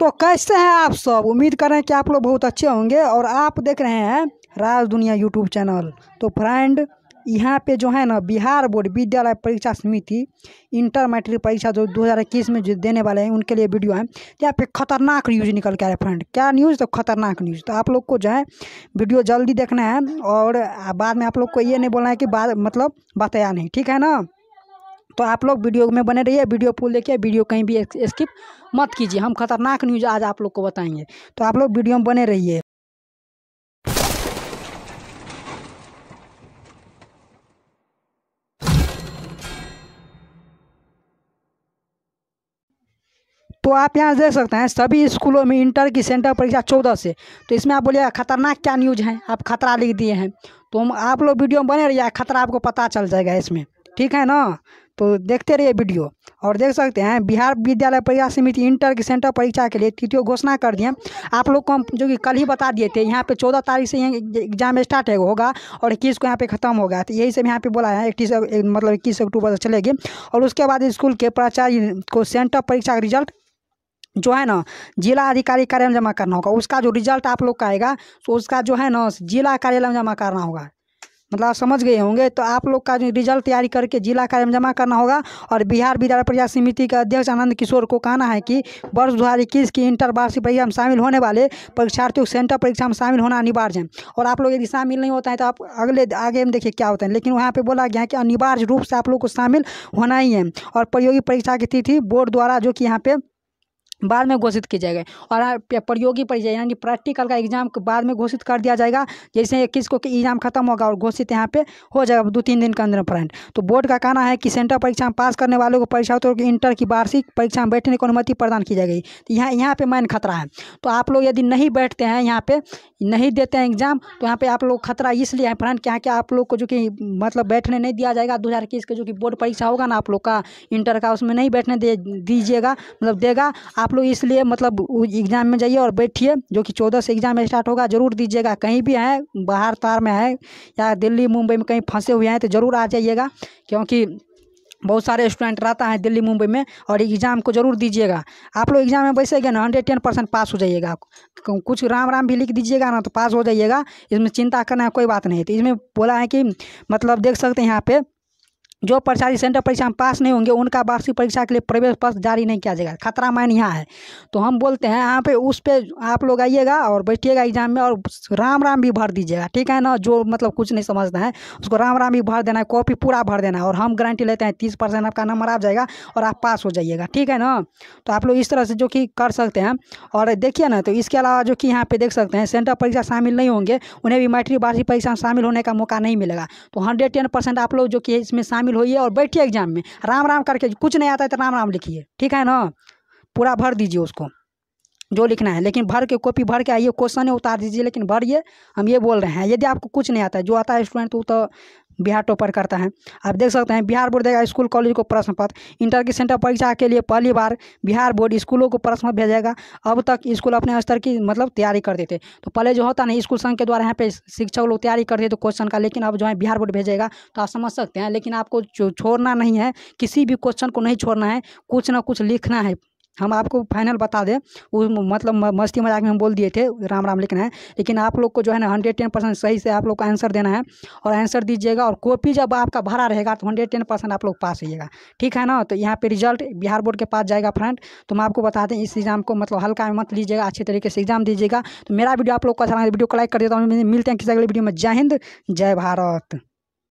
तो कैसे हैं आप सब उम्मीद कर रहे हैं कि आप लोग बहुत अच्छे होंगे और आप देख रहे हैं राज दुनिया यूट्यूब चैनल तो फ्रेंड यहाँ पे जो है ना बिहार बोर्ड विद्यालय परीक्षा समिति इंटर मैट्रिक परीक्षा जो 2021 में जो देने वाले हैं उनके लिए वीडियो है यहाँ पे खतरनाक न्यूज़ निकल के आ रहा है फ्रेंड क्या न्यूज़ तो खतरनाक न्यूज़ तो आप लोग को जो है वीडियो जल्दी देखना है और बाद में आप लोग को ये नहीं बोलना है कि बाद मतलब बताया नहीं ठीक है ना तो आप लोग वीडियो में बने रहिए वीडियो फुल देखिए वीडियो कहीं भी स्किप मत कीजिए हम खतरनाक न्यूज़ आज आप लोग को बताएंगे तो आप लोग वीडियो में बने रहिए तो आप यहाँ देख सकते हैं सभी स्कूलों में इंटर की सेंटर परीक्षा चौदह से तो इसमें आप बोलिए खतरनाक क्या न्यूज़ है आप खतरा लिख दिए हैं तो हम आप लोग वीडियो में बने रहिए खतरा आपको पता चल जाएगा इसमें ठीक है ना तो देखते रहिए वीडियो और देख सकते हैं बिहार विद्यालय परीक्षा समिति इंटर की सेंटर परीक्षा के लिए तिथियों घोषणा कर दिए आप लोग को हम जो कि कल ही बता दिए थे यहाँ पे चौदह तारीख से एग्जाम स्टार्ट है होगा और इक्कीस को यहाँ पे ख़त्म होगा तो यही सब यहाँ पे बोला है इक्कीस मतलब इक्कीस अक्टूबर से चलेगी और उसके बाद स्कूल के प्राचार्य को सेंटर परीक्षा का रिजल्ट जो है ना जिला अधिकारी कार्यालय में जमा करना होगा उसका जो रिजल्ट आप लोग का आएगा तो उसका जो है ना जिला कार्यालय में जमा करना होगा मतलब आप समझ गए होंगे तो आप लोग का जो रिजल्ट तैयारी करके जिला कार्य में जमा करना होगा और बिहार विद्यालय परीक्षा समिति के अध्यक्ष आनंद किशोर को कहना है कि वर्ष दो हज़ार इक्कीस की इंटर वार्षिक परीक्षा में शामिल होने वाले परीक्षार्थियों को सेंटर परीक्षा में शामिल होना अनिवार्य है और आप लोग यदि शामिल नहीं होता है तो आप अगले आगे में देखिए क्या होता है लेकिन वहाँ पर बोला गया है कि अनिवार्य रूप से आप लोग को शामिल होना ही है और प्रयोगी परीक्षा की तिथि बोर्ड द्वारा जो कि यहाँ पर बाद में घोषित किए जाएंगे और प्रयोगी परिचय यानी प्रैक्टिकल का एग्जाम बाद में घोषित कर दिया जाएगा जैसे इक्कीस को एग्जाम खत्म होगा और घोषित यहाँ पे हो जाएगा दो तीन दिन के अंदर फ्रेंड तो बोर्ड का कहना है कि सेंटर परीक्षा में पास करने वालों को परीक्षा तो इंटर की वार्षिक परीक्षा में बैठने की अनुमति प्रदान की जाएगी तो यहाँ यहाँ पर मैन खतरा है तो आप लोग यदि नहीं बैठते हैं यहाँ पर नहीं देते हैं एग्जाम तो यहाँ पर आप लोग खतरा इसलिए है फ्रेंड क्या यहाँ के आप लोग को जो कि मतलब बैठने नहीं दिया जाएगा दो का जो कि बोर्ड परीक्षा होगा ना आप लोग का इंटर का उसमें नहीं बैठने दीजिएगा मतलब देगा आप आप लोग इसलिए मतलब एग्ज़ाम में जाइए और बैठिए जो कि चौदह से एग्ज़ाम स्टार्ट होगा ज़रूर दीजिएगा कहीं भी हैं बाहर तार में हैं या दिल्ली मुंबई में कहीं फंसे हुए हैं तो ज़रूर आ जाइएगा क्योंकि बहुत सारे स्टूडेंट रहता है दिल्ली मुंबई में और एग्ज़ाम को जरूर दीजिएगा आप लोग एग्ज़ाम में बैसेगा ना हंड्रेड टेन परसेंट पास हो जाइएगा कुछ राम राम भी लिख दीजिएगा ना तो पास हो जाइएगा इसमें चिंता करना है कोई बात नहीं तो इसमें बोला है कि मतलब देख सकते हैं यहाँ पे जो प्रचारी सेंटर परीक्षा में पास नहीं होंगे उनका वार्षिक परीक्षा के लिए प्रवेश पत्र जारी नहीं किया जाएगा खतरा मायन यहाँ है तो हम बोलते हैं यहाँ पे उस पर आप लोग आइएगा और बैठिएगा एग्जाम में और राम राम भी भर दीजिएगा ठीक है ना जो मतलब कुछ नहीं समझते हैं उसको राम राम भी भर देना है कॉपी पूरा भर देना है और हम गारंटी लेते हैं तीस परसेंट आपका नंबर आ जाएगा और आप पास हो जाइएगा ठीक है ना तो आप लोग इस तरह से जो कि कर सकते हैं और देखिए ना तो इसके अलावा जो कि यहाँ पे देख सकते हैं सेंटर परीक्षा शामिल नहीं होंगे उन्हें भी मैट्रिक वार्षिक परीक्षा में शामिल होने का मौका नहीं मिलेगा तो हंड्रेड टेन परसेंट आप लोग जो कि इसमें शामिल शामिल होइए और बैठिए एग्जाम में राम राम करके कुछ नहीं आता है तो राम राम लिखिए ठीक है ना पूरा भर दीजिए उसको जो लिखना है लेकिन भर के कॉपी भर के आइए क्वेश्चन उतार दीजिए लेकिन भरिए हम ये बोल रहे हैं यदि आपको कुछ नहीं आता है जो आता है स्टूडेंट वो तो बिहार टॉपर करता है आप देख सकते हैं बिहार बोर्ड देगा स्कूल कॉलेज को प्रश्न पत्र इंटर की सेंटर परीक्षा के लिए पहली बार बिहार बोर्ड स्कूलों को प्रश्न पत्र भेजेगा अब तक स्कूल अपने स्तर की मतलब तैयारी करते थे तो पहले जो होता नहीं स्कूल संघ के द्वारा यहाँ पे शिक्षक लोग तैयारी करते थे क्वेश्चन का लेकिन अब जो है बिहार बोर्ड भेजेगा तो आप समझ सकते हैं लेकिन आपको छोड़ना नहीं है किसी भी क्वेश्चन को नहीं छोड़ना है कुछ ना कुछ लिखना है हम आपको फाइनल बता दें वो मतलब मस्ती मजाक में हम बोल दिए थे राम राम लिखना है लेकिन आप लोग को जो है ना हंड्रेड टेन परसेंट सही से आप लोग को आंसर देना है और आंसर दीजिएगा और कॉपी जब आपका भरा रहेगा तो हंड्रेड टेन परसेंट आप लोग पास होइएगा ठीक है ना तो यहाँ पे रिजल्ट बिहार बोर्ड के पास जाएगा फ्रंट तो हम आपको बता दें इस एग्जाम को मतलब हल्का मत लीजिएगा अच्छे तरीके से एग्जाम दीजिएगा तो मेरा वीडियो आप लोग को अच्छा वीडियो को लाइक कर देता हूँ मिलते हैं किसी अगले वीडियो में जय हिंद जय भारत